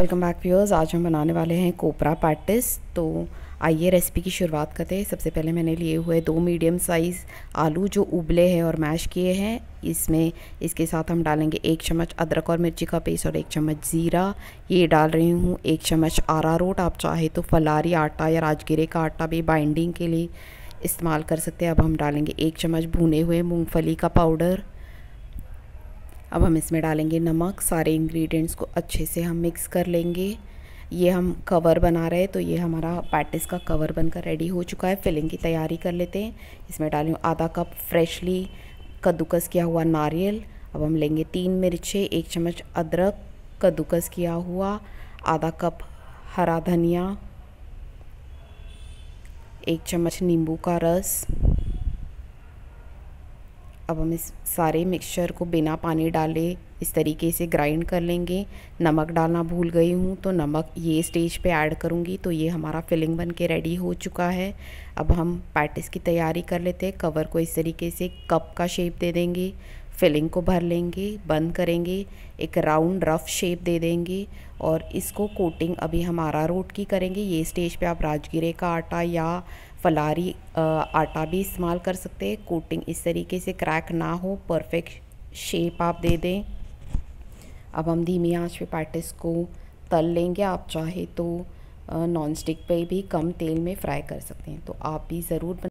welcome back viewers आज हम बनाने वाले हैं कोपरा पैटिस तो आइए रेसिपी की शुरुआत करते हैं सबसे पहले मैंने लिए हुए दो मीडियम साइज़ आलू जो उबले हैं और मैश किए हैं इसमें इसके साथ हम डालेंगे एक चम्मच अदरक और मिर्ची का पेस्ट और एक चम्मच ज़ीरा ये डाल रही हूँ एक चम्मच आरा रोट आप चाहे तो फलारी आटा या राजगिरे का आटा भी बाइंडिंग के लिए इस्तेमाल कर सकते हैं अब हम डालेंगे एक चम्मच भुने हुए मूँगफली का पाउडर अब हम इसमें डालेंगे नमक सारे इंग्रेडिएंट्स को अच्छे से हम मिक्स कर लेंगे ये हम कवर बना रहे हैं तो ये हमारा पैटिस का कवर बनकर रेडी हो चुका है फिलिंग की तैयारी कर लेते हैं इसमें डालें आधा कप फ्रेशली कद्दूकस किया हुआ नारियल अब हम लेंगे तीन मिर्चें एक चम्मच अदरक कद्दूकस किया हुआ आधा कप हरा धनिया एक चम्मच नींबू का रस अब हम इस सारे मिक्सचर को बिना पानी डाले इस तरीके से ग्राइंड कर लेंगे नमक डालना भूल गई हूँ तो नमक ये स्टेज पे ऐड करूँगी तो ये हमारा फिलिंग बन के रेडी हो चुका है अब हम पैटिस की तैयारी कर लेते हैं कवर को इस तरीके से कप का शेप दे देंगे फिलिंग को भर लेंगे बंद करेंगे एक राउंड रफ शेप दे देंगे और इसको कोटिंग अभी हमारा रोट की करेंगे ये स्टेज पे आप राजगिरे का आटा या फलारी आटा भी इस्तेमाल कर सकते हैं कोटिंग इस तरीके से क्रैक ना हो परफेक्ट शेप आप दे दें अब हम धीमी आंच पे पैटिस को तल लेंगे आप चाहे तो नॉन स्टिक पर भी कम तेल में फ्राई कर सकते हैं तो आप भी ज़रूर